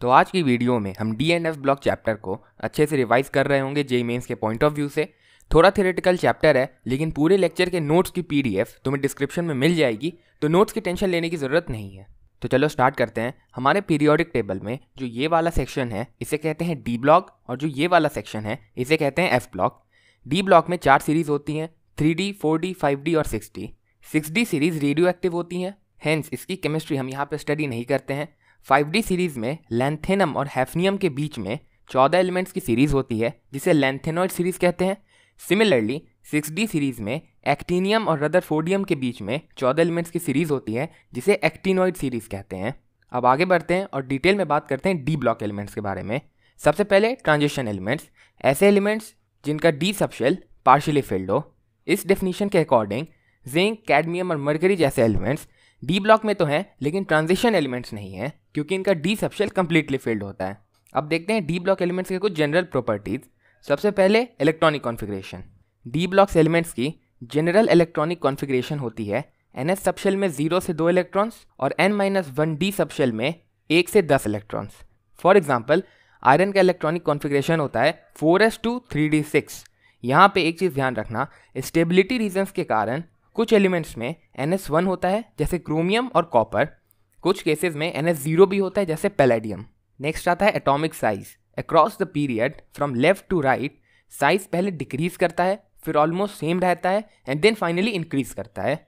तो आज की वीडियो में हम D and F block chapter को अच्छे से रिवाइज कर रहे होंगे जे मेन्स के पॉइंट ऑफ व्यू से थोड़ा थेरेटिकल चैप्टर है लेकिन पूरे लेक्चर के नोट्स की एफ तुम्हें डिस्क्रिप्शन में मिल जाएगी तो नोट्स की टेंशन लेने की ज़रूरत नहीं है तो चलो स्टार्ट करते हैं हमारे पीरियोडिक टेबल में जो ये वाला सेक्शन है इसे कहते हैं डी ब्लॉक और जो ये वाला सेक्शन है इसे कहते हैं एफ ब्लॉक डी ब्लॉक में चार सीरीज़ होती हैं three D four D five D और six D six D series radioactive होती हैं हैंस इसकी केमिस्ट्री हम यहाँ पर स्टडी नहीं करते हैं डी सीरीज में लेंथेनम और हैफनियम के बीच में चौदह एलिमेंट्स की सीरीज होती है जिसे लेंथेनॉइड सीरीज कहते हैं सिमिलरली डी सीरीज में एक्टिनियम और रदरफोडियम के बीच में चौदह एलिमेंट्स की सीरीज होती है जिसे एक्टिनॉइड सीरीज कहते हैं अब आगे बढ़ते हैं और डिटेल में बात करते हैं डी ब्लॉक एलिमेंट्स के बारे में सबसे पहले ट्रांजिशन एलिमेंट्स ऐसे एलिमेंट्स जिनका डी सबशेल पार्शियली फिल्ड हो इस डेफिनेशन के अकॉर्डिंग जिंक कैडमियम और मर्करी जैसे एलिमेंट्स डी ब्लॉक में तो हैं लेकिन ट्रांजिशन एलिमेंट्स नहीं हैं क्योंकि इनका डी सबशेल कम्प्लीटली फिल्ड होता है अब देखते हैं डी ब्लॉक एलिमेंट्स के कुछ जनरल प्रॉपर्टीज़ सबसे पहले electronic configuration D blocks elements की जनरल इलेक्ट्रॉनिक कॉन्फ़िगरेशन होती है एन एस सबशेल में जीरो से दो इलेक्ट्रॉन्स और N minus one D subshell में एक से दस इलेक्ट्रॉन्स फॉर एग्जाम्पल आयरन का इलेक्ट्रॉनिक कॉन्फ़िगरेशन होता है four S two three D six यहाँ पर एक चीज़ ध्यान रखना स्टेबिलिटी रीजन्स के कारण कुछ एलिमेंट्स में एन एस वन होता है जैसे क्रोमियम और कॉपर कुछ केसेस में एन एस जीरो भी होता है जैसे पैलेडियम नेक्स्ट आता है atomic size across the period from left to right size पहले डिक्रीज करता है फिर ऑलमोस्ट सेम रहता है एंड देन फाइनली इंक्रीज करता है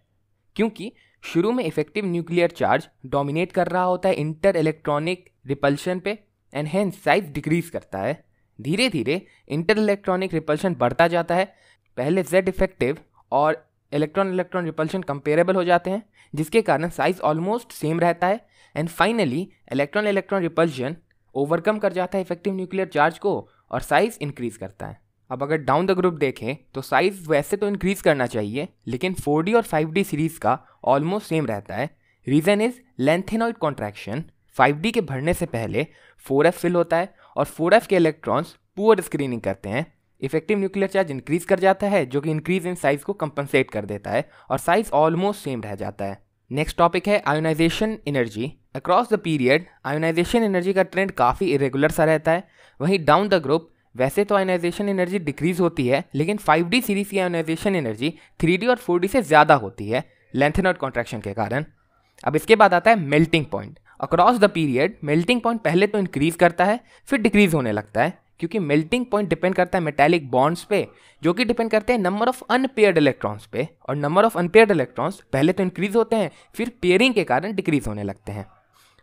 क्योंकि शुरू में इफेक्टिव न्यूक्लियर चार्ज डोमिनेट कर रहा होता है इंटर इलेक्ट्रॉनिक रिपल्शन पे एंड हैंस साइज डिक्रीज करता है धीरे धीरे इंटर इलेक्ट्रॉनिक रिपल्शन बढ़ता जाता है पहले जेड इफेक्टिव और इलेक्ट्रॉन इलेक्ट्रॉन रिपल्शन कंपेरेबल हो जाते हैं जिसके कारण साइज ऑलमोस्ट सेम रहता है and finally electron electron repulsion overcome कर जाता है इफेक्टिव न्यूक्लियर चार्ज को और साइज इंक्रीज करता है अब अगर डाउन द ग्रुप देखें तो साइज वैसे तो इंक्रीज करना चाहिए लेकिन 4D और 5D सीरीज का ऑलमोस्ट सेम रहता है reason is lanthanoid contraction 5D के भरने से पहले 4F फिल होता है और 4F के इलेक्ट्रॉन्स पुअर स्क्रीनिंग करते हैं इफेक्टिव न्यूक्लियर चार्ज इंक्रीज कर जाता है जो कि इंक्रीज इन साइज को कंपनसेट कर देता है और साइज ऑलमोस्ट सेम रह जाता है नेक्स्ट टॉपिक है ionisation energy across the period ionisation energy का ट्रेंड काफ़ी इरेगुलर सा रहता है वहीं डाउन द ग्रुप वैसे तो आयोनाइजेशन एनर्जी डिक्रीज होती है लेकिन 5D सीरीज की आयोनाइजेशन एनर्जी 3D और 4D से ज़्यादा होती है लेंथन और कॉन्ट्रैक्शन के कारण अब इसके बाद आता है melting point across the period melting point पहले तो इंक्रीज करता है फिर डिक्रीज होने लगता है क्योंकि मेल्टिंग पॉइंट डिपेंड करता है मेटेलिक बॉन्ड्स पे जो कि डिपेंड करते हैं नंबर ऑफ अनपेयर्ड इलेक्ट्रॉन्स पे और नंबर ऑफ अनपेयर्ड इलेक्ट्रॉन्स पहले तो इंक्रीज होते हैं फिर पेयरिंग के कारण डिक्रीज होने लगते हैं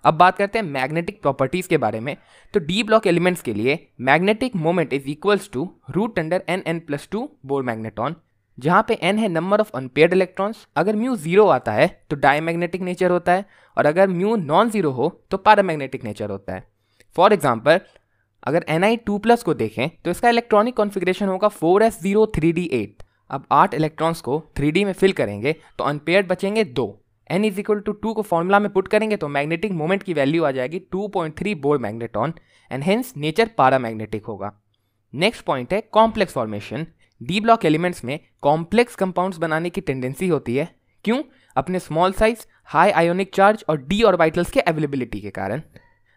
अब बात करते हैं मैग्नेटिक प्रॉपर्टीज़ के बारे में तो डी ब्लॉक एलिमेंट्स के लिए magnetic moment is equals to root under N N plus two Bohr magneton जहाँ पे एन है नंबर ऑफ अनपेयर्ड इलेक्ट्रॉन्स अगर म्यू जीरो आता है तो डायमैग्नेटिक नेचर होता है और अगर म्यू नॉन जीरो हो तो मैग्नेटिक नेचर होता है फॉर एग्जाम्पल अगर एन आई टू प्लस को देखें तो इसका इलेक्ट्रॉनिक कॉन्फ़िगरेशन होगा four S zero three D eight अब आठ इलेक्ट्रॉन्स को थ्री डी में फिल करेंगे तो अनपेयर्ड बचेंगे दो N is equal to two को फॉर्मूला में पुट करेंगे तो मैग्नेटिक मोमेंट की वैल्यू आ जाएगी two point three Bohr magneton and hence nature paramagnetic होगा नेक्स्ट पॉइंट है complex formation D block elements में कॉम्प्लेक्स कंपाउंड्स बनाने की टेंडेंसी होती है क्यों अपने small size high ionic charge और डी ऑर्बिटल्स के अवेलेबिलिटी के कारण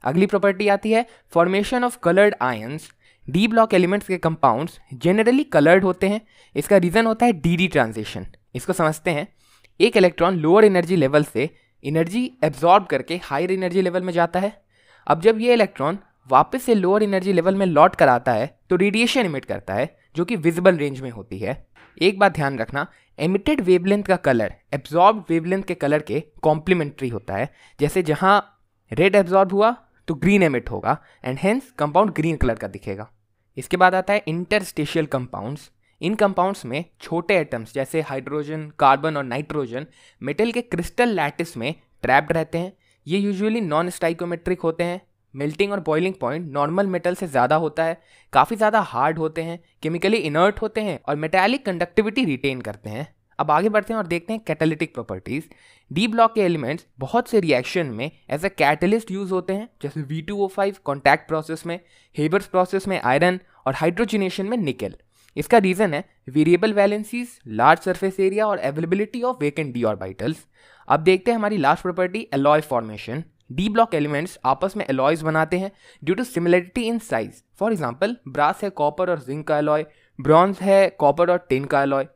अगली प्रॉपर्टी आती है formation of coloured ions D block elements के कंपाउंड्स जनरली कलर्ड होते हैं इसका रीज़न होता है डी डी ट्रांजेक्शन इसको समझते हैं एक इलेक्ट्रॉन लोअर एनर्जी लेवल से एनर्जी एब्जॉर्ब करके हायर एनर्जी लेवल में जाता है अब जब ये इलेक्ट्रॉन वापस से लोअर एनर्जी लेवल में लौट कर आता है तो रेडिएशन इमिट करता है जो कि विजिबल रेंज में होती है एक बात ध्यान रखना एमिटेड वेवलेंथ का कलर एब्जॉर्ब वेवलेंथ के कलर के कॉम्प्लीमेंट्री होता है जैसे जहाँ रेड एब्जॉर्ब हुआ तो ग्रीन एमिट होगा and hence compound green colour का दिखेगा इसके बाद आता है इंटरस्टेशियल कंपाउंड्स इन कंपाउंड्स में छोटे एटम्स जैसे हाइड्रोजन कार्बन और नाइट्रोजन मेटल के क्रिस्टल लैटिस में ट्रैप्ड रहते हैं ये यूजुअली नॉन स्टाइकोमेट्रिक होते हैं मेल्टिंग और बॉइलिंग पॉइंट नॉर्मल मेटल से ज़्यादा होता है काफ़ी ज़्यादा हार्ड होते हैं केमिकली इनर्ट होते हैं और मेटैलिक कंडक्टिविटी रिटेन करते हैं अब आगे बढ़ते हैं और देखते हैं कैटालिटिक प्रॉपर्टीज़ डी ब्लॉक के एलिमेंट्स बहुत से रिएक्शन में एज अ कैटलिस्ट यूज़ होते हैं जैसे V two O five contact process में हेबर्स प्रोसेस में आयरन और हाइड्रोजिनेशन में निकल इसका रीज़न है variable valencies large surface area और availability of vacant D orbitals अब देखते हैं हमारी last property alloy formation D block elements आपस में एलॉयज बनाते हैं due to similarity in size for example brass है कॉपर और जिंक का एलॉय ब्रॉन्ज है कॉपर और टिन का एलॉय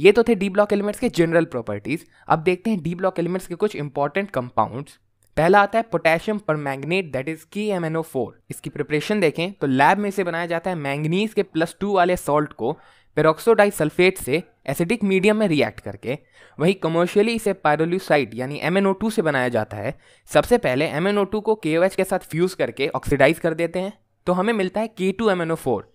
ये तो थे डी ब्लॉक एलिमेंट्स के जनरल प्रॉपर्टीज अब देखते हैं डी ब्लॉक एलिमेंट्स के कुछ इंपॉर्टेंट कंपाउंड्स पहला आता है potassium permanganate that is K M N O four इसकी प्रिपरेशन देखें तो लैब में इसे बनाया जाता है मैंगनीज के प्लस टू वाले सॉल्ट को सल्फेट से एसिडिक मीडियम में रिएक्ट करके वहीं कमर्शियली इसे पायरोल्यूसाइड यानी एम एन ओ टू से बनाया जाता है सबसे पहले एम एन ओ टू को के ओ एच के साथ फ्यूज़ करके ऑक्सीडाइज कर देते हैं तो हमें मिलता है K two M N O four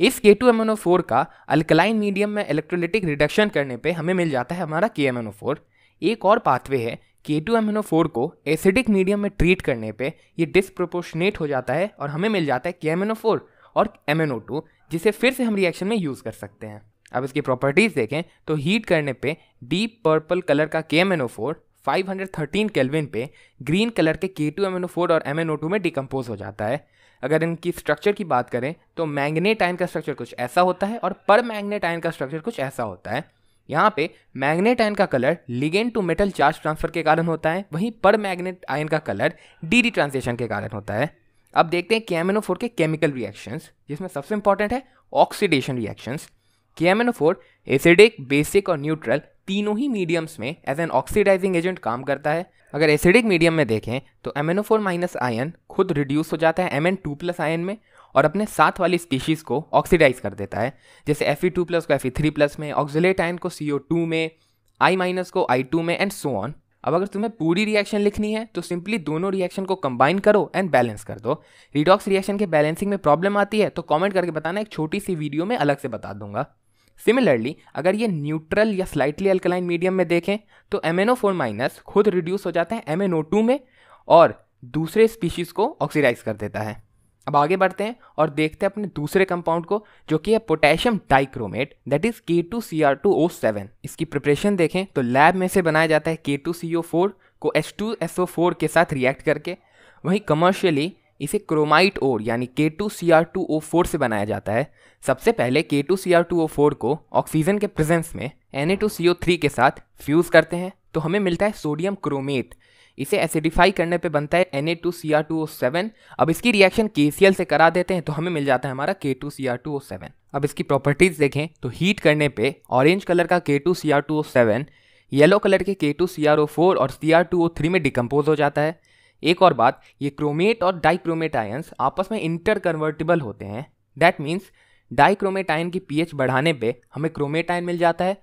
इस के टू एम फोर का अल्कलाइन मीडियम में इलेक्ट्रोलिटिक रिडक्शन करने पे हमें मिल जाता है हमारा के एम फोर एक और पाथवे है के टू एम फोर को एसिडिक मीडियम में ट्रीट करने पे ये डिसप्रोपोर्शनेट हो जाता है और हमें मिल जाता है के एम फोर और एम एन ओ टू जिसे फिर से हम रिएक्शन में यूज़ कर सकते हैं अब इसकी प्रॉपर्टीज़ देखें तो हीट करने पे डीप पर्पल कलर का K M N O four 513 kelvin पे ग्रीन कलर के K two M N O four और एम एन ओ टू में डिकम्पोज हो जाता है अगर इनकी स्ट्रक्चर की बात करें तो मैग्नेट आयन का स्ट्रक्चर कुछ ऐसा होता है और पर मैग्नेट आयन का स्ट्रक्चर कुछ ऐसा होता है यहाँ पे मैग्नेट आयन का colour ligand to metal charge transfer के कारण होता है वहीं पर मैग्नेट आयन का कलर डी डी ट्रांजेशन के कारण होता है अब देखते हैं केमेनो फोर के केमिकल रिएक्शंस जिसमें सबसे इंपॉर्टेंट है oxidation reactions K M N O four acidic basic और न्यूट्रल तीनों ही मीडियम्स में एज एन ऑक्सीडाइजिंग एजेंट काम करता है अगर एसिडिक मीडियम में देखें तो M N O four minus ion खुद रिड्यूस हो जाता है M N two plus ion में और अपने साथ वाली स्पीशीज़ को ऑक्सीडाइज कर देता है जैसे एफ ई टू प्लस को एफ ई थ्री प्लस में ऑक्जिलेट आयन को सी ओ टू में आई माइनस को आई टू में एंड सो ऑन अब अगर तुम्हें पूरी रिएक्शन लिखनी है तो सिंपली दोनों रिएक्शन को कंबाइन करो एंड बैलेंस कर दो रिडॉक्स रिएक्शन के बैलेंसिंग में प्रॉब्लम आती है तो कमेंट करके बताना एक छोटी सी वीडियो में अलग से बता दूंगा सिमिलरली अगर ये न्यूट्रल या स्लाइटली अल्कलाइन मीडियम में देखें तो M N O four minus खुद रिड्यूस हो जाता है एम एन ओ टू में और दूसरे स्पीशीज़ को ऑक्सीडाइज कर देता है अब आगे बढ़ते हैं और देखते हैं अपने दूसरे कंपाउंड को जो कि है potassium dichromate that is K two C R two O seven इसकी प्रिपरेशन देखें तो लैब में से बनाया जाता है K two C O four को H two S O four के साथ रिएक्ट करके वहीं कमर्शियली इसे क्रोमाइट ओर यानी K two C R two O four से बनाया जाता है सबसे पहले K two C R two O four को ऑक्सीजन के प्रेजेंस में N A two C O three के साथ फ्यूज़ करते हैं तो हमें मिलता है सोडियम क्रोमेट इसे एसिडिफाई करने पे बनता है N A two C R two O seven अब इसकी रिएक्शन के सी एल से करा देते हैं तो हमें मिल जाता है हमारा K two C R two O seven अब इसकी प्रॉपर्टीज़ देखें तो हीट करने पे ऑरेंज कलर का K two C R two O seven yellow colour के K two C R O four और C R two O three में डिकम्पोज हो जाता है एक और बात ये क्रोमेट और डाइक्रोमेट आयन्स आपस में इंटर कन्वर्टेबल होते हैं दैट मीन्स डाइक्रोमेट आयन की पीएच बढ़ाने पे हमें क्रोमेट आयन मिल जाता है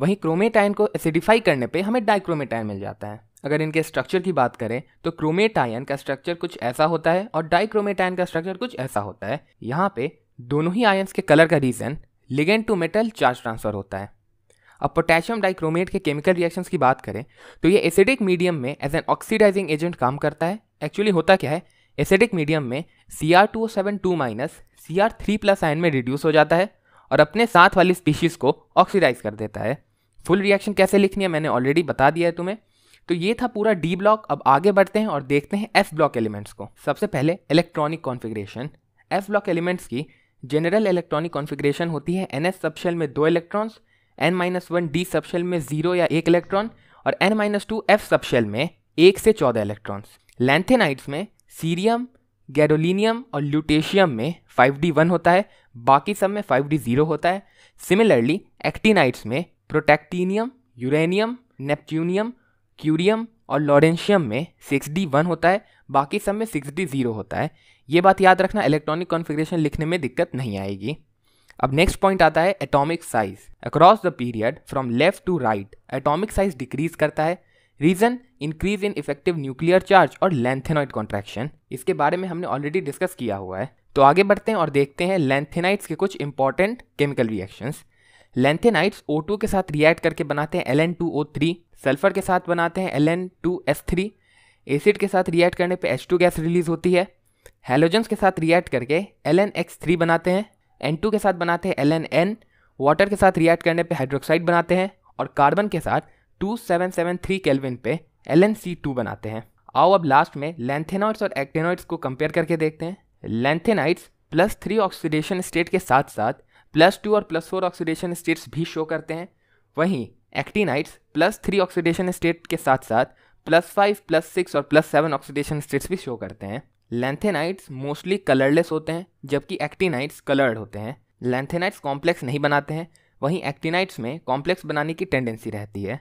वहीं क्रोमेट आयन को एसिडिफाई करने पे हमें डाइक्रोमेट आयन मिल जाता है अगर इनके स्ट्रक्चर की बात करें तो क्रोमेट आयन का स्ट्रक्चर कुछ ऐसा होता है और डाइक्रोमेट आयन का स्ट्रक्चर कुछ ऐसा होता है यहाँ पे दोनों ही आयन्स के कलर का reason ligand to metal charge transfer होता है अब पोटेशियम डाइक्रोमेट के केमिकल रिएक्शंस की बात करें तो ये एसिडिक मीडियम में एज एन ऑक्सीडाइजिंग एजेंट काम करता है एक्चुअली होता क्या है एसिडिक मीडियम में C R two seven two minus C R three plus ion में रिड्यूस हो जाता है और अपने साथ वाली स्पीशीज़ को ऑक्सीडाइज कर देता है फुल रिएक्शन कैसे लिखनी है मैंने ऑलरेडी बता दिया है तुम्हें तो ये था पूरा डी ब्लॉक अब आगे बढ़ते हैं और देखते हैं एफ ब्लॉक एलिमेंट्स को सबसे पहले electronic configuration f block elements की जनरल इलेक्ट्रॉनिक कॉन्फिग्रेशन होती है एन एस सबशेल में दो electrons n minus one D subshell में जीरो या एक इलेक्ट्रॉन और N minus two f subshell में एक से चौदह इलेक्ट्रॉन्स लेंथेनाइट्स में सीरियम गैरोलिनियम और ल्यूटेशियम में 5d1 होता है बाकी सब में 5d0 होता है सिमिलरली एक्टीनाइट्स में प्रोटेक्टीनियम यूरेनियम नेपच्यूनियम क्यूरियम और लॉरेंशियम में 6d1 होता है बाकी सब में 6d0 होता है ये बात याद रखना इलेक्ट्रॉनिक कॉन्फ़िगरेशन लिखने में दिक्कत नहीं आएगी अब नेक्स्ट पॉइंट आता है atomic size across the period from left to right atomic size decrease करता है reason increase in effective nuclear charge और लेंथेनॉइड कॉन्ट्रैक्शन इसके बारे में हमने ऑलरेडी डिस्कस किया हुआ है तो आगे बढ़ते हैं और देखते हैं लेंथेनाइट्स के कुछ important chemical reactions lanthanides O2 के साथ रिएक्ट करके बनाते हैं Ln2O3 सल्फर के साथ बनाते हैं Ln2S3 एसिड के साथ रिएक्ट करने पे H2 गैस रिलीज होती है हेलोजन्स के साथ रिएक्ट करके LnX3 बनाते हैं एन के साथ बनाते हैं एल एन एन वाटर के साथ रिएक्ट करने पे हाइड्रोक्साइड बनाते हैं और कार्बन के साथ 2773 केलविन पे एल बनाते हैं आओ अब लास्ट में लेंथेनॉइड्स और एक्टेनॉइड्स को कंपेयर करके देखते हैं lanthanides plus three oxidation state के साथ साथ प्लस टू और प्लस फोर ऑक्सीडेशन स्टेट्स भी शो करते हैं वहीं actinides plus three oxidation state के साथ साथ प्लस फाइव प्लस सिक्स और प्लस सेवन ऑक्सीडेशन स्टेट्स भी शो करते हैं लेंथेनाइट्स मोस्टली कलरलेस होते हैं जबकि एक्टिनाइट्स कलर्ड होते हैं लेंथेनाइट्स कॉम्प्लेक्स नहीं बनाते हैं वहीं एक्टिनाइट्स में कॉम्प्लेक्स बनाने की टेंडेंसी रहती है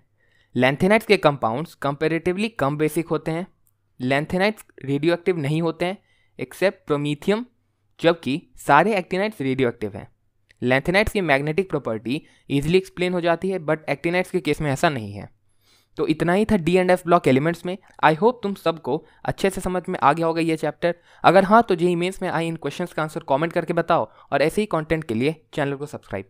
लेंथेनाइट्स के कंपाउंड्स कंपेरेटिवली कम बेसिक होते हैं लेंथेनाइट्स रेडियो एक्टिव नहीं होते हैं एक्सेप्ट प्रोमीथियम जबकि सारे एक्टिनाइट्स रेडियो एक्टिव हैं लेंथेनाइट्स की मैग्नेटिक प्रॉपर्टी इजिली एक्सप्लेन हो जाती है बट एक्टिनाइट्स के केस में ऐसा नहीं है तो इतना ही था d and f block elements में आई होप तुम सबको अच्छे से समझ में आ गया होगा ये चैप्टर अगर हाँ तो जी मेन्स में आई इन क्वेश्चंस का आंसर कमेंट करके बताओ और ऐसे ही कंटेंट के लिए चैनल को सब्सक्राइब